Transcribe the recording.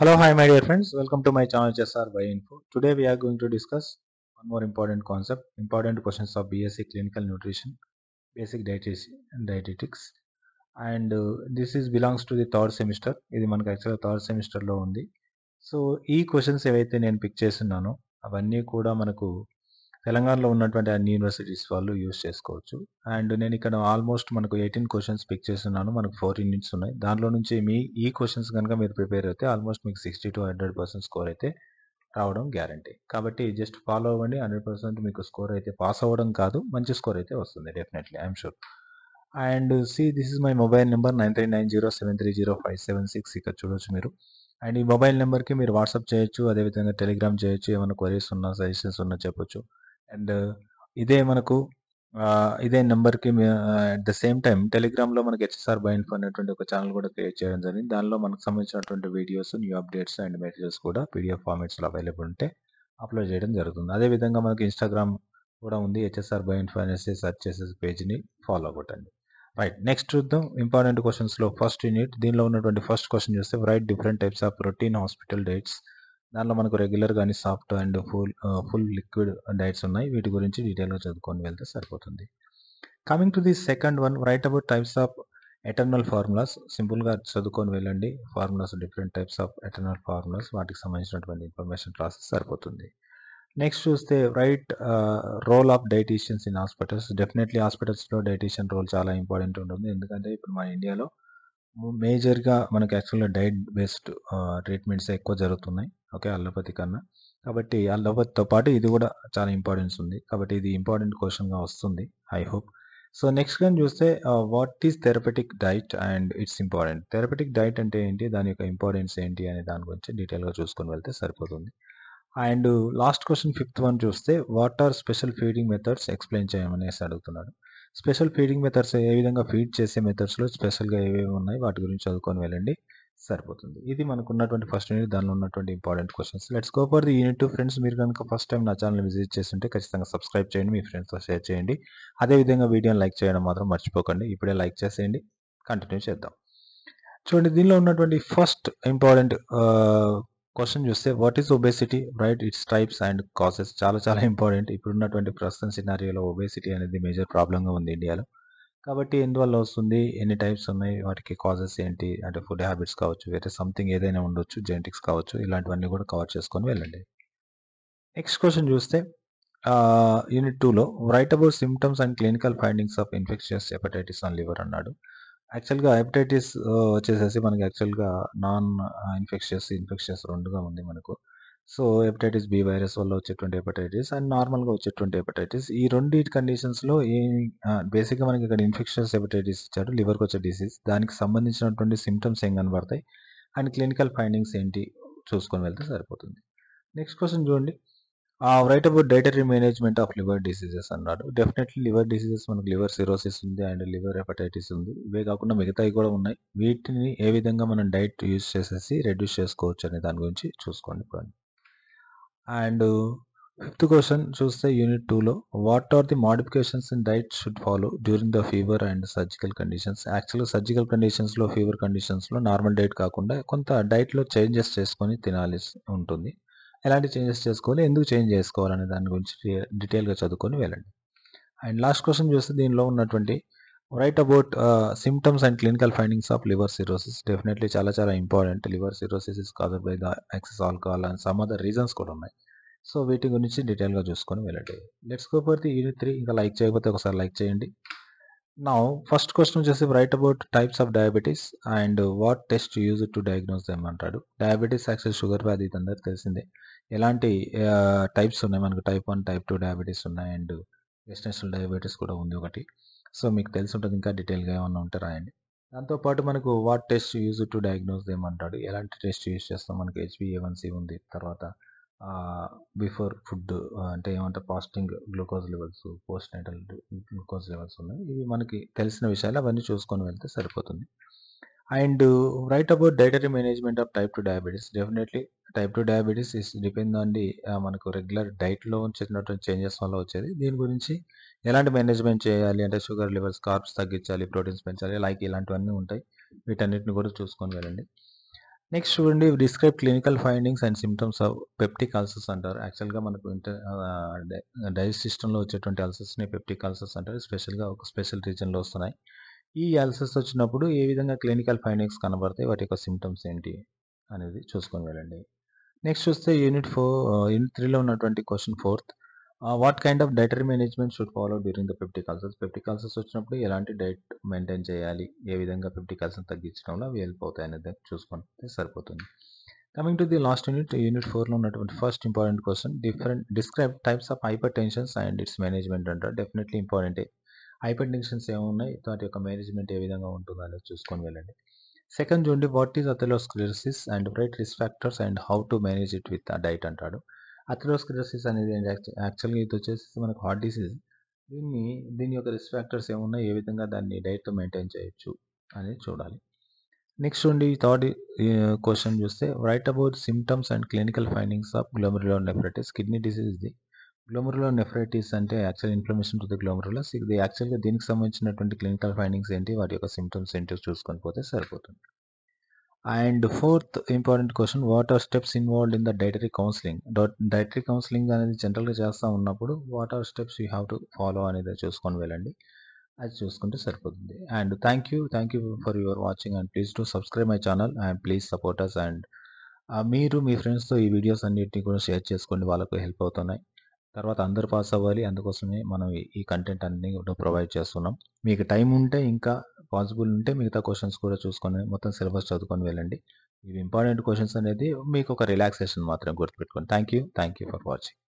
Hello, hi my dear friends, welcome to my channel HSR by Info. Today we are going to discuss one more important concept, important questions of BSc Clinical Nutrition, Basic Dietetics and uh, this is belongs to the third semester ఇది మనకు యాక్చువల్గా third సెమిస్టర్లో ఉంది so ఈ questions ఏవైతే నేను pick చేస్తున్నానో అవన్నీ కూడా మనకు తెలంగాణలో ఉన్నటువంటి అన్ని యూనివర్సిటీస్ వాళ్ళు యూస్ చేసుకోవచ్చు అండ్ నేను ఇక్కడ ఆల్మోస్ట్ మనకు ఎయిటీన్ క్వశ్చన్స్ పిక్ చేస్తున్నాను మనకు ఫోర్ యూనిట్స్ ఉన్నాయి దానిలో నుంచి మీ ఈ క్వశ్చన్స్ కనుక మీరు ప్రిపేర్ అయితే ఆల్మోస్ట్ మీకు sixty to hundred percent score అయితే రావడం గ్యారంటీ కాబట్టి జస్ట్ ఫాలో అవ్వండి హండ్రెడ్ పర్సెంట్ మీకు స్కోర్ అయితే పాస్ అవ్వడం కాదు మంచి స్కోర్ అయితే వస్తుంది definitely I'm sure and see this is my mobile number nine three nine zero seven three zero five seven six ఇక్కడ చూడొచ్చు మీరు అండ్ ఈ మొబైల్ నెంబర్కి మీరు వాట్సాప్ చేయొచ్చు అదేవిధంగా టెలిగ్రామ్ చేయొచ్చు ఏమైనా క్వరీస్ ఉన్నా సజెషన్స్ ఉన్నా చెప్పొచ్చు అండ్ ఇదే మనకు ఇదే నెంబర్కి అట్ ద సేమ్ టైం టెలిగ్రామ్లో మనకి హెచ్ఎస్ఆర్ బైండ్ అనేటువంటి ఒక ఛానల్ కూడా క్రియేట్ చేయడం జరిగింది దానిలో మనకు సంబంధించినటువంటి videos new updates and messages కూడా పీడిఎఫ్ ఫార్మేట్స్లో అవైలబుల్ ఉంటే అప్లోడ్ చేయడం జరుగుతుంది అదేవిధంగా మనకి ఇన్స్టాగ్రామ్ కూడా ఉంది హెచ్ఎస్ఆర్ బై ఇన్ఫో అనేసి సర్చ్ చేసే పేజ్ని ఫాలో అవ్వటండి రైట్ నెక్స్ట్ చూద్దాం ఇంపార్టెంట్ క్వశ్చన్స్లో ఫస్ట్ యూనిట్ దీనిలో ఉన్నటువంటి ఫస్ట్ క్వశ్చన్ చూస్తే right different types of protein hospital diets దానిలో మనకు రెగ్యులర్ కానీ soft and full full liquid diets ఉన్నాయి వీటి గురించి డీటెయిల్గా చదువుకొని వెళ్తే సరిపోతుంది coming to the second one right about types of ఎటర్నల్ ఫార్ములాస్ సింపుల్గా చదువుకొని వెళ్ళండి ఫార్ములాస్ డిఫరెంట్ టైప్స్ ఆఫ్ ఎటర్నల్ ఫార్ములాస్ వాటికి సంబంధించినటువంటి ఇన్ఫర్మేషన్ క్లాసెస్ సరిపోతుంది నెక్స్ట్ చూస్తే right role of dieticians in hospitals definitely హాస్పిటల్స్లో డైటీషియన్ రోల్ చాలా ఇంపార్టెంట్ ఉంటుంది ఎందుకంటే ఇప్పుడు మన ఇండియాలో మేజర్గా మనకు యాక్చువల్గా డైట్ బేస్డ్ ట్రీట్మెంట్స్ ఎక్కువ జరుగుతున్నాయి ఓకే అల్లపతి కన్నా కాబట్టి అల్లపతితో పాటు ఇది కూడా చాలా ఇంపార్టెన్స్ ఉంది కాబట్టి ఇది ఇంపార్టెంట్ క్వశ్చన్గా వస్తుంది ఐ హోప్ సో నెక్స్ట్ కానీ చూస్తే what is therapeutic diet and it's important therapeutic diet అంటే ఏంటి దాని యొక్క ఇంపార్టెన్స్ ఏంటి అనే దాని గురించి డీటెయిల్గా చూసుకొని వెళ్తే సరిపోతుంది and last question fifth one చూస్తే what are special feeding methods explain చేయమనేసి అడుగుతున్నాడు స్పెషల్ ఫీడింగ్ మెథడ్స్ ఏ విధంగా ఫీడ్ చేసే మెథడ్స్లో స్పెషల్గా ఏవేవి ఉన్నాయి వాటి గురించి చదువుకొని వెళ్ళండి సరిపోతుంది ఇది మనకు ఉన్నటువంటి ఫస్ట్ యూనిట్ దానిలో ఉన్నటువంటి important questions let's go for the unit two friends మీరు కనుక ఫస్ట్ టైం నా ఛానల్ విజిట్ చేస్తుంటే ఖచ్చితంగా సబ్స్క్రైబ్ చేయండి మీ ఫ్రెండ్స్తో షేర్ చేయండి అదేవిధంగా వీడియోని లైక్ చేయడం మాత్రం మర్చిపోకండి ఇప్పుడే లైక్ చేసేయండి కంటిన్యూ చేద్దాం చూడండి దీనిలో ఉన్నటువంటి ఫస్ట్ ఇంపార్టెంట్ క్వశ్చన్ చూస్తే what is obesity right it's types and causes చాలా చాలా ఇంపార్టెంట్ ఇప్పుడు ఉన్నటువంటి ప్రస్తుతం సినారియోలో ఒబేసిటీ అనేది మేజర్ ప్రాబ్లంగా ఉంది ఇండియాలో కాబట్టి ఎందువల్ల వస్తుంది ఎన్ని టైప్స్ ఉన్నాయి వాటికి కాజెస్ ఏంటి అంటే ఫుడ్ హ్యాబిట్స్ కావచ్చు వేరే సంథింగ్ ఏదైనా ఉండొచ్చు జెనెటిక్స్ కావచ్చు ఇలాంటివన్నీ కూడా కవర్ చేసుకొని వెళ్ళండి నెక్స్ట్ క్వశ్చన్ చూస్తే యూనిట్ టూలో right about symptoms and clinical findings of infections hepatitis and liver అన్నాడు యాక్చువల్గా హెపటైటిస్ వచ్చేసేసి మనకి యాక్చువల్గా నాన్ ఇన్ఫెక్షియస్ ఇన్ఫెక్షియస్ రెండుగా ఉంది మనకు సో హెపటైటిస్ బి వైరస్ వల్ల వచ్చేటువంటి హెపటైటిస్ అండ్ నార్మల్గా వచ్చేటువంటి హెపటైటిస్ ఈ రెండు కండిషన్స్లో ఏ బేసిక్గా మనకి ఇక్కడ ఇన్ఫెక్షన్స్ హెపటైటిస్ ఇచ్చారు లివర్కి వచ్చే డిసీజ్ దానికి సంబంధించినటువంటి సిమ్టమ్స్ ఏం కనబడతాయి అండ్ క్లినికల్ ఫైండింగ్స్ ఏంటి చూసుకొని వెళ్తే సరిపోతుంది నెక్స్ట్ క్వశ్చన్ చూడండి right about dietary management of liver diseases అన్నాడు డెఫినెట్లీ లివర్ డిసీజెస్ మనకు లివర్ సిరోసిస్ ఉంది అండ్ లివర్ హెపటైటిస్ ఉంది ఇవే కాకుండా మిగతాయి కూడా ఉన్నాయి వీటిని ఏ విధంగా మనం డైట్ యూజ్ చేసేసి రెడ్యూస్ చేసుకోవచ్చు అనే దాని గురించి చూసుకోండి ఇప్పుడు అండ్ ఫిఫ్త్ క్వశ్చన్ చూస్తే యూనిట్ టూలో what are the modifications in diet should follow during the fever and surgical conditions యాక్చువల్గా సర్జికల్ కండిషన్స్లో ఫీవర్ కండిషన్స్లో నార్మల్ డైట్ కాకుండా కొంత డైట్లో చేంజెస్ చేసుకొని తినాలి ఉంటుంది ఎలాంటి చేంజెస్ చేసుకోవాలి ఎందుకు చేంజ్ చేసుకోవాలనే దాని గురించి డీటెయిల్గా చదువుకొని వెళ్ళండి అండ్ లాస్ట్ క్వశ్చన్ చూస్తే దీనిలో ఉన్నటువంటి right about symptoms and clinical findings of liver cirrhosis definitely చాలా చాలా important liver cirrhosis is caused by the excess alcohol and some other reasons కూడా ఉన్నాయి సో వీటి గురించి డీటెయిల్గా చూసుకొని వెళ్ళండి let's go for the unit three ఇంకా లైక్ చేయకపోతే ఒకసారి లైక్ చేయండి నా ఫస్ట్ క్వశ్చన్ వచ్చేసి right about types of diabetes and what test use to diagnose them అంటాడు డయాబెటీస్ యాక్చువల్ షుగర్ వ్యాధి అందరికి తెలిసిందే ఎలాంటి టైప్స్ ఉన్నాయి మనకు type one type two diabetes ఉన్నాయి అండ్ వెస్టర్నల్ డయాబెటీస్ కూడా ఉంది ఒకటి సో మీకు తెలిసి ఉంటుంది ఇంకా డీటెయిల్గా ఏమన్నా ఉంటే రాయండి దాంతోపాటు మనకు what test use to diagnose ఏమంటాడు ఎలాంటి టెస్ట్ యూజ్ చేస్తాం మనకి హెచ్బిఏవన్సీ ఉంది తర్వాత బిఫోర్ ఫుడ్ అంటే ఏమంటే పాస్టింగ్ గ్లూకోజ్ లెవెల్స్ పోస్ట్ నైటల్ గ్లూకోజ్ లెవెల్స్ ఉన్నాయి ఇవి మనకి తెలిసిన విషయాలు అవన్నీ చూసుకొని వెళ్తే సరిపోతుంది and right about dietary management of type two diabetes definitely type two diabetes is depend on the మనకు రెగ్యులర్ డైట్లో వచ్చేసినటువంటి చేంజెస్ వల్ల వచ్చేది దీని గురించి ఎలాంటి మేనేజ్మెంట్ చేయాలి అంటే షుగర్ లెవెల్స్ కార్బ్స్ తగ్గించాలి ప్రోటీన్స్ పెంచాలి లైక్ ఇలాంటివన్నీ ఉంటాయి వీటన్నిటిని కూడా చూసుకొని వెళ్ళండి నెక్స్ట్ చూడండి describe clinical findings and symptoms of peptic ulcers అంటారు యాక్చువల్గా మనకు ఇంటర్ డైజెస్ట్ సిస్టంలో వచ్చేటువంటి అల్సర్స్ని పెప్టిక్ అల్సర్స్ అంటారు స్పెషల్గా ఒక స్పెషల్ రీజన్లో వస్తున్నాయి ఈ యాల్సెస్ వచ్చినప్పుడు ఏ విధంగా క్లినికల్ ఫైండింగ్స్ కనబడతాయి వాటి యొక్క సిమ్టమ్స్ ఏంటి అనేది చూసుకొని వెళ్ళండి నెక్స్ట్ చూస్తే యూనిట్ ఫోర్ యూనిట్ త్రీలో ఉన్నటువంటి question fourth what kind of dietary management should follow during the peptic ulcers వచ్చినప్పుడు ఎలాంటి డైట్ మెయింటైన్ చేయాలి ఏ విధంగా పెప్టిక్ తగ్గించడంలో అవి హెల్ప్ అవుతాయి అనేది చూసుకుంటే సరిపోతుంది coming to the last unit unit ఫోర్లో ఉన్నటువంటి first important question different describe types of hypertensions and it's management అంటారు డెఫినెట్లీ ఇంపార్టెంటే హైపెండిక్షన్స్ ఏమున్నాయి వాటి యొక్క మేనేజ్మెంట్ ఏ విధంగా ఉంటుందో అనేది చూసుకొని వెళ్ళండి సెకండ్ చూడండి what is atherosclerosis and right risk factors and how to manage it with diet అంటాడు అథెరోస్క్లెరసిస్ అనేది యాక్చువల్గా ఇది వచ్చేసి మనకు హార్ట్ డిసీజ్ దీన్ని దీని యొక్క రిస్క్ ఫ్యాక్టర్స్ ఏమున్నాయి ఏ విధంగా దాన్ని డైట్తో మెయింటైన్ చేయొచ్చు అనేది చూడాలి నెక్స్ట్ ఉండి థర్డ్ క్వశ్చన్ చూస్తే right about symptoms and clinical findings of glomerulonephritis kidney disease the glomerulonephritis అంటే actual inflammation to the glomerulus ఇది యాక్చువల్గా దీనికి సంబంధించినటువంటి క్లినికల్ ఫైండింగ్స్ ఏంటి వాటి యొక్క సిమ్టమ్స్ ఏంటో చూసుకొని పోతే సరిపోతుంది and fourth important question what are steps involved in the dietary counselling dietary counselling అనేది జనరల్గా చేస్తూ ఉన్నప్పుడు what are steps you have to follow అనేది చూసుకొని వెళ్ళండి అది చూసుకుంటే సరిపోతుంది and thank you thank you for your watching and please to subscribe my channel and please support us and మీరు మీ ఫ్రెండ్స్తో ఈ వీడియోస్ అన్నింటినీ కూడా షేర్ చేసుకోండి వాళ్ళకు హెల్ప్ అవుతున్నాయి తర్వాత అందరూ పాస్ అవ్వాలి అందుకోసమే మనం ఈ కంటెంట్ అన్ని కూడా ప్రొవైడ్ చేస్తున్నాం మీకు టైం ఉంటే ఇంకా పాసిబుల్ ఉంటే మిగతా క్వశ్చన్స్ కూడా చూసుకొని మొత్తం సిలబస్ చదువుకొని వెళ్ళండి ఇవి ఇంపార్టెంట్ క్వశ్చన్స్ అనేది మీకు ఒక రిలాక్సేషన్ మాత్రం గుర్తుపెట్టుకోండి thank you thank you for watching